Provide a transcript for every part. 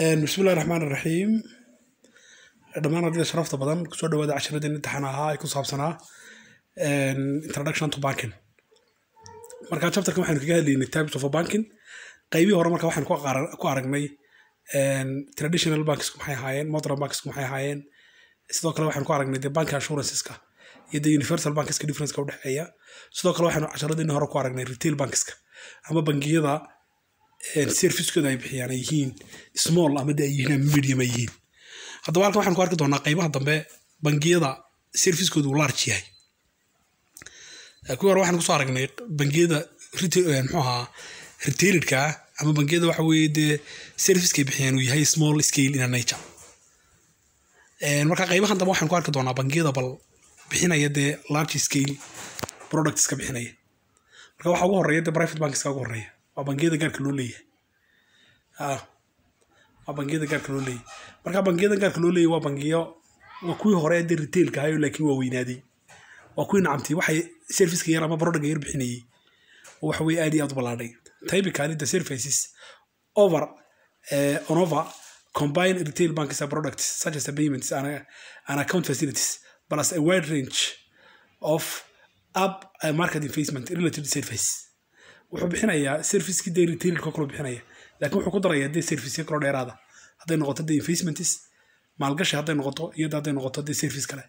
bismillahi raxmaan iraxiim dhammaan ardayda sharafta badan kusoo dhawaada cashiradeen imtixaan ahaa ee ku saabsanaa introduction to banking marka chapterka waxaanu kaga hadlaynay types of banking qaybihii hore marka waxaan ku aragnay traditional banks maxay ahaayeen modern banks maxay ahaayeen sidoo kale waxaan ku aragnay dee bank assuranceska iyo dee universal bankiska differenceka udhexeeya sidoo kale waxaanu casharadeenii hore ku aragnay retail bankiska ama bangiyada servicekooda ay bixiyaan ay yihiin small ama de ay yihiin medium ay yihiin haddaba halkan waxaan ku arki doonaa qeybaha dambe bangiyada servicekoodu uu large yahay kuwi hore waxaan kusoo aragnay bangiyada muxuu ahaa retailedka ama bangiyada waxa weeye dee servicekay bixiyaan uu yahay small scale ina nature marka qeybahan dambe waxaan ku arki doonaa bangiyada bal bixinaya dee large scale productska bixinaya marka waxa ugu horeeya dee private bankska ugu horeeya waa bangiyada gaarka loo leeyahay ah, waa bangiyada gaarka loo leeyahay marka bangiyada gaarka loo leeyahy waa bangiyo waa kuwii hore dee retailka ahayo laakiin waa weynaaday waa kuwii nacamtay waxay serviceka yar ama brodhaga yar bixinayay waxa weye aad iyo aad u ballaadhay taybikaani the services over eh, onover combine retail banks products such as payments and, and account facilities plus a wide range of app and eh, market investment related services wuxuu bixinayaa servicekii de retailka kale bixinaya laakiin wuxuu ku daraya dee serviceka kaloo dheeraada hadday noqoto dee investments maalgashi hadday noqoto iyada hadday noqoto dee service kale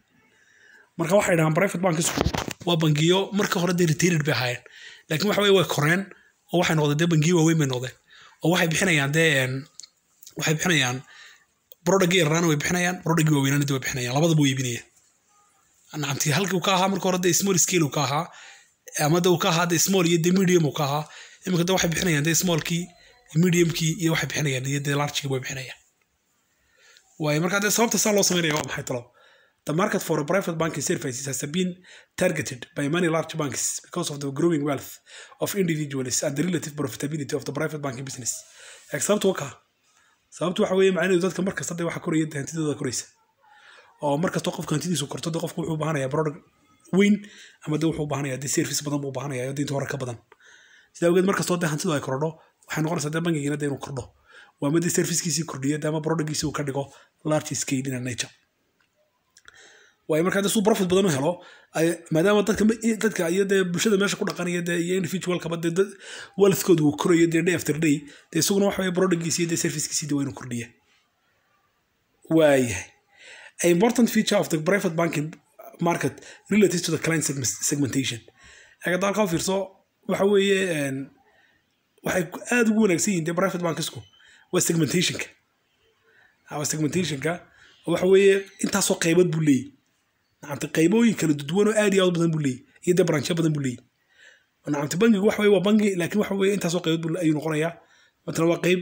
marka waxay dhahaan private banks waa bangiyo marka hore dee retailer bay ahaayeen laakiin waxa weye way koreen oo waxay noqdeen dee bangiyo waaweyn bay noqdeen oo waxay bixinayaan dee waxay bixinayaan brodagi yarraana way bixinayaan brodagi waaweynaana dee way bixinayaan labadaba way iibinayaan nacamti halkii uu ka ahaa marka hore dee small scale uu ka ahaa amade uu ka ahaa de small iyo de medium uu ka ahaa iminka de waxay bixinayaan de smallkii mediumkii iyo waxay bixinayaan iyo de largekii way bixinayaan waay marka de sababta saa loo sameynaya waa maxay talo The market for private banking services has been targeted by many large banks because of the growing wealth of individuals and the relative profitability of the private banking business. Sababtu waa kaa sababtu waxa weeye macnaheedu dadka markasta dee waxa koraya hantidooda koraysa oo markasta qofka hantidiisu korto de qofku wuxuu u product weyn ama de wuxuu ubahanaya de service badan buu ubahanaya diinta hore ka badan sidaa awgeed markastoo de hantidu ay kordho waxay noqonaysaa de bankigiina de inuu kordho waa made servicekiisii kordhiya de ama productgiisii uu ka dhigo large scale in nature waayo markaa de suu profit badan u helo maadaama dadka dadka iyo dee bulshada meesha ku dhaqanaya dee iyo individualkaba dee dad wealthkood uu korayo dee day after day dee isaguna waxa waya productgiisii dee servicekiisii de waa inuu kordhiya waayahay important feature of the private banking market relative to the client segmentation eegada halkaa fiirso waxa weeye waxay aad ugu wanaagsan yihin de private bankisku waa segmentationka ah, waa segmentationka waxa weeye intaasoo qeybad buu leeyahy nacamti qeybooyin kala duduwanoo aad iyo aad badan buu leeyahy iyo dee branchyo badan buu leeyahy nacamti bankigu waxa weye waa bangi lakin waxa weye intaasoo qeybad ayuu noqonayaa matala waa qeyb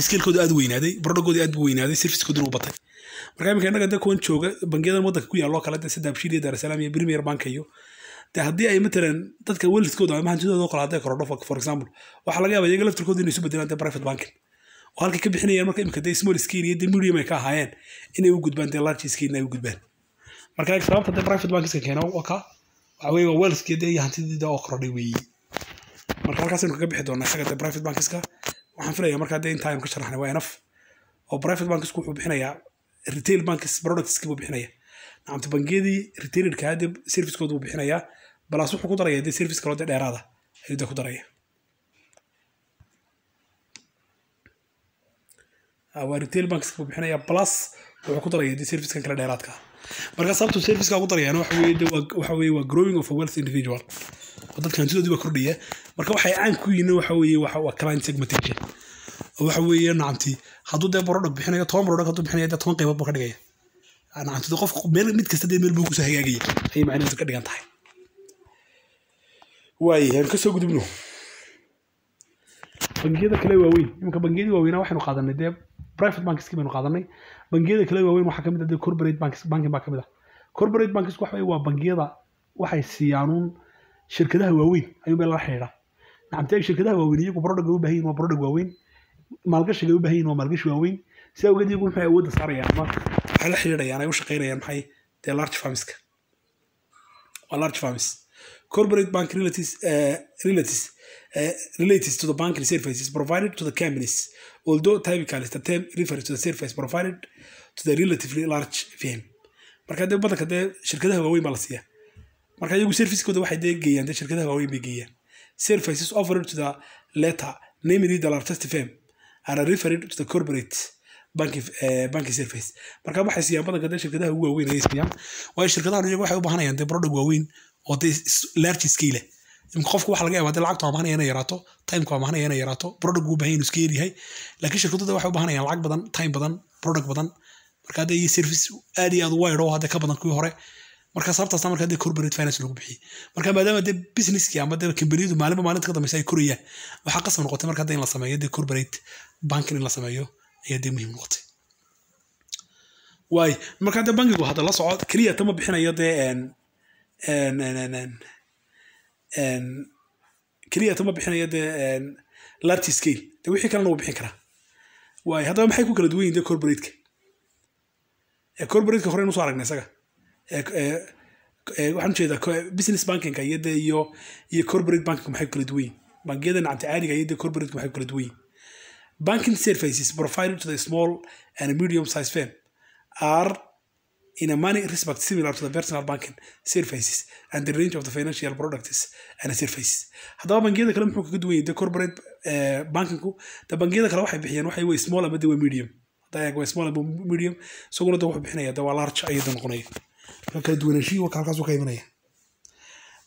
skilkooda aad weynaaday brodhagooda aad bu weynaaday serviskooduna u batay marka iminka innaga de kuwan jooga bangiyadan waddanka ku yaalloo kale de sida abshir iyo daarasalaam iyo premier bank iyo de haddii ay matalan dadka welidkooda ama hantidooda kale hadday korodho for example waxaa laga yaaba iyaga laftarkooda inay isu bedelaan de private banking oo halkay ka bixinayaan marka iminka de small scale iyo de medium ay ka ahaayeen inay u gudbaan de large scale ay u gudbaan marka sababta de private bankiska keena waka waxa waa welidkii de iyo hantidii oo korodhay weeye marka halkaas aynu kaga bixi doonaa isaga de private bankiska waxaan filaya marka hadda inta aynu ka sharaxnay waa enaf oo private bankisku wuxuu bixinayaa retail bankis productski buu bixinaya nacamta bangiyadii retailerka hadda servicekood buu bixinayaa balaas wuxuu ku daraya dee service kaloo dee dheeraada ayuu dee ku daraya waa retail bankisku bixinaya plus wuxuu ku daraya dee servicekan kale dheeraadka markaa sababtu serviceka ugu darayaan waxaweye waa growing of a wealth individual dadkan sidoodii baa kordhaya marka waxay caan ku yihiin waxaweeye waa client segmentation waxa weeye nacamti hadduu dee borodhag bixinayo toban borodhag hadduu bixinayo dee toban qaybood buu ka dhigaya ah, nacamti qof meel mid kasta dee meel buu kusoo hagaagaya ayay macnaheedu ka dhigan tahay waaye aan ka gudubno bangiyada kale waaweyn iminka bangiyadii waaweynaa waxaynu qaadanay dee private bankiski baynu qaadanay bangiyada kale waaweyn waxaa kamid ah, ah corporate banks banking baa kamid ah corporate bankisk waxa waa bangiyada waxay siiyaanuun shirkadaha waaweyn ayuun bay lala xidhiidhaa nacamte shirkadaha waaweyn iyagu product ay u baahan yihin waa product waaweyn maalgashiga ay u baahan yihin waa maalgashi waaweyn si awgeed iyagu waxay awoodda saarayaan ama waxay la xidhiidhayaan ay u shaqaynayaan maxay dee large farmiska waa large farmis corporate bank relatives, uh, relatives, uh, relatives to the banking services provided to the companies, although typically the term refers to the service provided to the relatively large firm. marka dee badanka dee shirkadaha waaweyn baa la siiya marka iyagu servicekooda waxay dee geeyaan dee shirkadaha waaweyn bay geeyaan services offered to the latter namely the largest firm are referred to the corporate banki eh, banki service marka waxay siiyaan badanka dee shirkadaha ugu waaweyn ayay siiyaan waayo shirkadahan iyagu waxay u baahanayaan dee product waaweyn oo dee largiskala imka qofka waxa laga yaba de lacagtu waa inay yaraato timeka waa inay yaraato product buu bahan inu iska yaryahay laakiin shirkadooda waxay u lacag badan time badan product badan marka dee service aad iyo aad u waydo hadde ka badan kuwii hore marka sababtaasna marka dee corporate finance lagu bixiyey marka maadaama dee businesskii ama dee kambaniyadu maalinba maalinta ka dambeysa ay korayaan waxaa qasab noqotay marka hadde in la sameeyo dee corporate banking in la sameeyo ayaa dee muhiim noqotay waay marka dee bankigu hadda la soco keliya tama bixinayo dee keliya ma bixinaya dee larty scale de wixii kalena wuu bixin karaa waay haddaba maxay ku kala duwan yihin de corborateka corborateka hore inu so aragnay isaga waxaan ujeedaa business bankinga iyo de iyo iyo corporate banking maxay ku kala duwan yihin bangiyada nacanta caadiga iyo de corporateka maxay ku kala duwan yihin banking services provided to the small and medium size firm are in a money respect similar to the personal banking services and the range of the financial products and services haddaba bangiyada kale muxuu kaga duwan de corporate eh, bankinku da bangiyada kale waxay bixiyaan waxay way small ama de medium hadda small ama medium isaguna da wuxuu bixinaya da waa large ayada noqonaya kala duwanaanshihi warka halkaasuu ka imanaya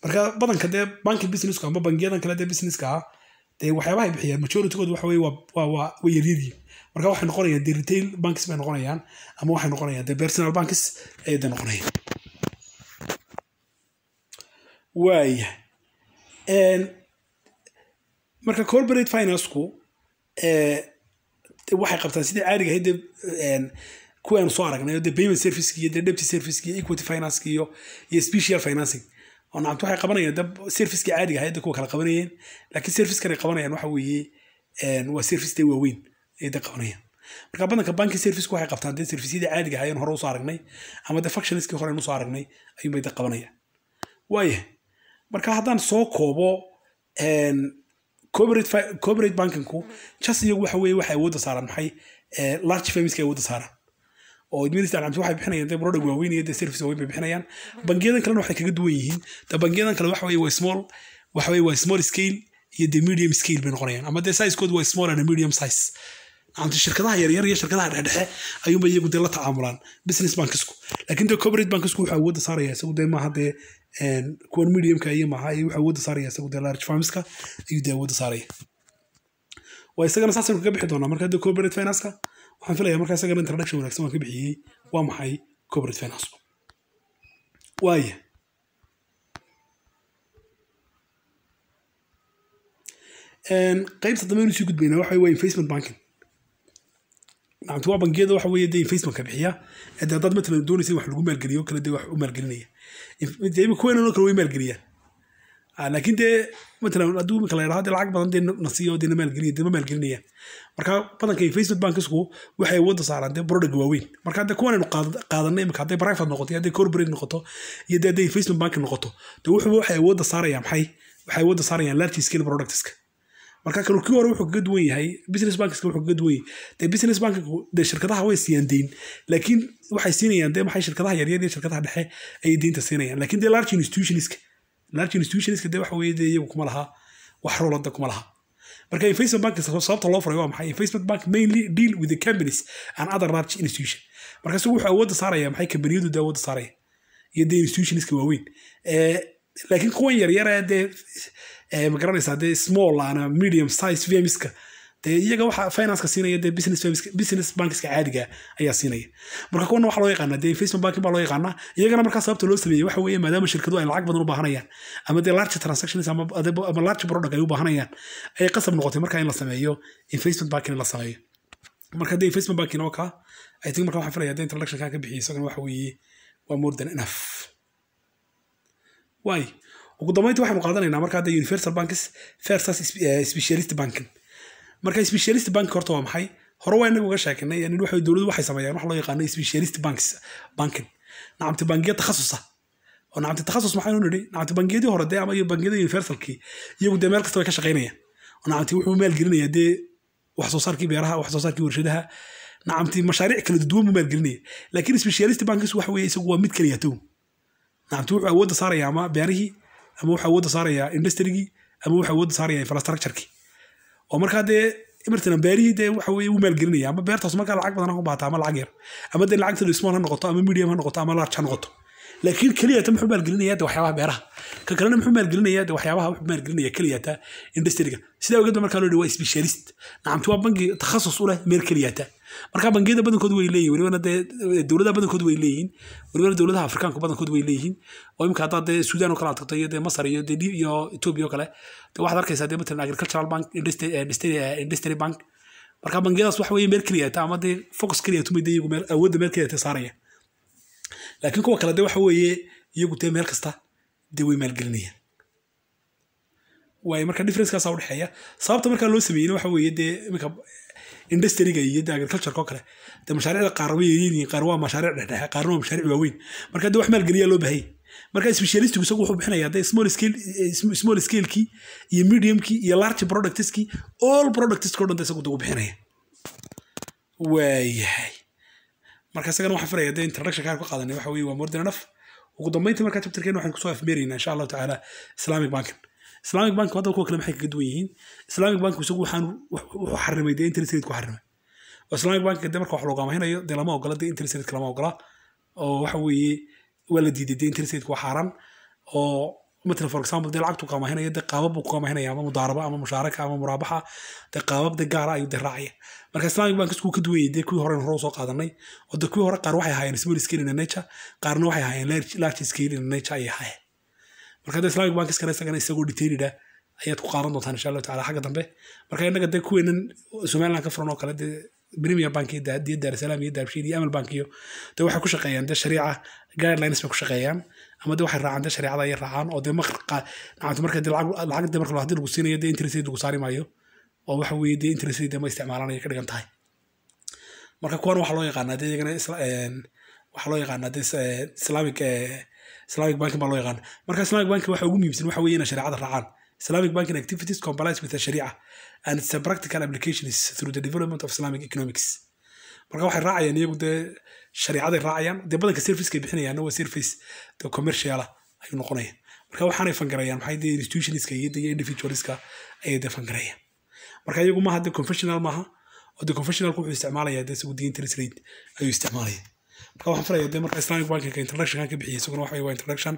marka badanka dee banking businesska ama bangiyadan kale dee businesska de waxyaabahay bixiyaan majoritigooda waxa weye waa yaryaryiin marka waxay noqonayaan de retail banks bay noqonayaan ama waxay noqonayaan de personal banks ayay de noqonayaan waaya marka corporate financeku waxay qabtaan sidai caadiga ahayd de kuwaanu soo aragnay de payment serviceki iyo de debty serviceki iyo equity financekiiyo iyo special financing oo naagto waxay qabanayeen dab serviceka caadiga hayadda kuwa kala qabanayeen laakiin servicekan ay qabanayaan waxa weeye waa service waaweyn ayada qabanayaan marka badanka banki service waxay qabtaan dee servicyadii caadiga ahaayeen hore usoo aragnay ama dee functionistkii hore usoo aragnay ayuunbay da qabanayaan waaya marka haddaan soo koobo corporate bankinku just iyagu waxa weeye waxay awoodda saaraan maxay eh, large familiska awoodda saaraan oo ministrmt waxay bixinayaan de product waaweyn iyo de service waaweyn bay bixinayaan bangiyadan kalena waxay kaga duwan yihiin de bangiyadan kale waxa weye waa small waxa weye waa small scale iyo de medium scale bay noqonayaan ama de sizekood waa small and medium size nacamta shirkadaha yaryar iyo shirkadaha dhexdhexe ayuunba iyagu dee la tacaamulaan business bankisku laakiin de corporate bankisku wuxuu awoodda saaraya isagu dee maaha dee kuwan mediumka iyo maaha iyo wuxuu awoodda saaraya isagu dee large farmska ayuu dee awoodda saaraya waa isagana saasaynu kaga bixi doonaa marka de corporate financeka waxaan filaya markaa isagana introduction wanaagsan waan ka bixiyey waa maxay corporate finance waaya qaybta dambe inu sii gudbayna waxa waa investment banking macnti waa bangiyada waxa weeye dee investmentka bixiya dee haddaad matalan doonaysa wax lagu maalgeliyo kale dee wax u maalgelinaya imika kuweenanoo kale way maalgeliyaan Ah, laakiin dee matalan hadduu iminka la yidhahdo dee lacag badan dee na dee na maalgeliya dee ma maalgelinaya marka badankay facebook bankisku waxay wadda saaraan dee product waaweyn marka haddee kuwanaynu qaadanay iminka hadday private noqoto iyo hadday corporate noqoto iyo dee hadday facebook bank noqoto dee wuxuba waxay wadda saarayaan maxay waxay wadda saarayaan large scale productska marka kanu kii hore wuxuu kaga duwan yahay business bankiska wuxuu kaga duwan yahay dee business bankigu dee shirkadaha way siiyaan deyn laakiin waxay siinayaan dee maxay shirkadaha yaryar iyo shirkadaha dhexe ayay deynta siinayaan laakiin dee large institutionska large institutionska de waxa weye de iyagu kuma laha wax rowlada kuma laha marka investment bank sababta loo furay waa maxay investment bank mainly deal with the companies and other large institution marka isagu wuxuu awoodda saaraya maxay kambaniyadu de awoodda saaraya iyo de institutionska waaweyn eh, laakiin kuwan yaryara dee eh, magaranaysaa dee small ana medium size vmska dee iyaga waxa financeka siinaya dee business bankiska caadiga ayaa siinaya marka kuwana waxa loo yaqaana dee investment banking baa loo yaqaana iyagana markaa sababta loo sameeyey waxa weeye maadaama shirkadu ay lacag badan u baahanayaan ama dee large transactions ama large product ay u baahanayaan ay qasab noqotay markaa in la sameeyo investment banking in la sameeyo marka dee investment banking oo kaa i marka waxaan filaya dee introduction ka bixiyay isagana waxa weeye waa more than enough waay ugu dambeyntii waxaanu qaadanaynaa markaa dee universal banks versus eh, specialist banking marka specialist bank horta waa maxay hore waa inaga uga sheekanay yani waxa dowladdu waxay sameeyaan wax loo yaqaano specialist banks banking nacamti bangiya takhasusa oo nacamti takhasus maxaynu nidhi nacamti bangiyadii hore dee ama iyo bangiyada universalkii iyagu dee meel kasta way ka shaqaynayaan oo nacamti wuxuu maalgelinaya dee wax soo saarkii beeraha wax soo saarkii warshadaha nacamti mashaariic kala duwan buu maalgelinaya laakiin specialist bankies waxa weeye isagu waa mid keliya tow nacamti wuxuu awoodda saaraya ama beerihii ama wuxuu awoodda saaraya industrigii ama wuxuu awoodda saaraya infrastructurekii oo markaa dee imirtana beerihii dee waxa weye u maalgelinaya ama beertaas markaa lacag badan ha ku baata ama lacag yar ama dee lacagteedu small ha noqoto ama medium ha noqoto ama large ha noqoto laakiin keliyata muxuu maalgelinaya de waxyaabaha beeraha ka kalena muxuu maalgelinaya de waxyaabaha wuxuu maalgelinaya keliyata industriga sidaa ogeed markaa loo dhi waa specialist nacamti waa bangi takhasus u leh meel keliyata marka bangiyada badankood way leeyihin welibana dee dowladaha badankood way leeyihin welibana dowladaha afrikaanka badankood way leeyihiin oo imika haddaa dee eh, suudaan oo kale aad tagto iyo dee masar iyo dee iyo etoobiya oo kale dee waxaad arkaysaa dee matalan agricultural bank industry eh, eh, bank marka bangiyadaas waxa weeye meel keliyaata ama dee focus keliyatu may dee iyagu meel awoodda meel keliyata saaraya laakiin kuwa kale dee waxa weeye iyagu dee meel kasta dee way maalgelinayaan waay marka differencekaasaa udhexeeya sababta markaa loo sameeyeyna waxa weeye dee iminka industriga iyo agricultureo kale de mashaariicda qaar way yaryihiin qaar waa mashaariic dhexdhexe qaarna waa mashaariic waaweyn marka de wax maalgeliyaa loo baahaya marka specialistigu isagu wuxuu bixinaya de small eh, scalekii iyo mediumkii iyo large productskii all productskao dhan de isagu dagu bixinaya waayahay marka isagana waxaan filaya de introduction kaan ka qaadanay waxa weye waa more than enough ugu dambeyntii marka chapterkeena waxaan kusoo afmeeraynaa insha allahu tacaala islamic bankin islamic bank waddankoo kale maxay kaga duwan yihiin islamic bank isagu waxaan wuxuu xarimay dee interest rate ku xarimay oo islamic bank de marka wax la ogaamaynayo lama ogola dee interest rate lama ogola oo waxa weeye waa la diiday dee interest rate waa xaaran oo مثل فور اكزامبل دي لعبتو قام هنا يدي قابب وقام هنا يا اما مضاربه اما مشاركه اما مرابحه دي قابب دي قاره ايو marka islaamic bank isku kadweeyay dee kuwii horeen hore usoo qaadanay oo dee kuwii hore qaar waxay ahaayeen small scale in nature qaarna waxay ahaayeen large scale in nature ayay ahaayeen marka ada islamic bankiskana isagana isagoo detainida ayaad ku qaadan doontaan insha allahu tacala xagga dambe marka innaga dee kuweenan somaliland ka furan oo kale dee premier bank iyo daarasalaam iyo daabshiid iyo amal bank iyo dee waxay ku shaqeeyaan dee shariica guidelines bay ku shaqeeyaan ama dee waxay raacaan dee shariicada ayay raacaan oo dee maanta marka dee lacag dee marka hadii lagu siinayo dee interest rate lagu saari maayo oo waxa weeye dee interest rate ma isticmaalaan ayay ka dhigan tahay marka kuwan waxaa loo yaqaanaa dee iyagana waxaa loo yaqaanaa dee islamic islamic bank baa loo yaqaan marka islamic banking waxa ugu muhiimsan waxa weeye inay shareecada raacaan islamic banking activities complies with the sharia and its practical applications through the development of islamic economics marka waxay raacayaan iyagu dee shareecaday raacayaan dee badanka servicekay bixinayaan waa service de commerciala ah ayuu noqonaya marka waxaanay fangarayaan maxay dee institutionska iyo dee individualiska ayay dee fangarayaan marka iyagu maaha dee confessional maaha oo dee confessionalku wuxuu isticmaalayaa dee sugudiyiin ayuu isticmaalaya marka waxaan filaya de marka islamic bankika introductionkan ka bixiyay isaguna waxa waa introduction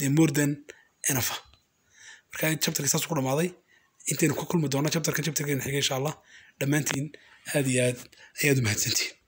the more than enefa ah. marka chapterkii saas ku dhamaaday intaynu ku kulmi doona chapterkan chapterkeena xiga insha allah dhammaantiin aada iyo aada ayaad u mahadsantihin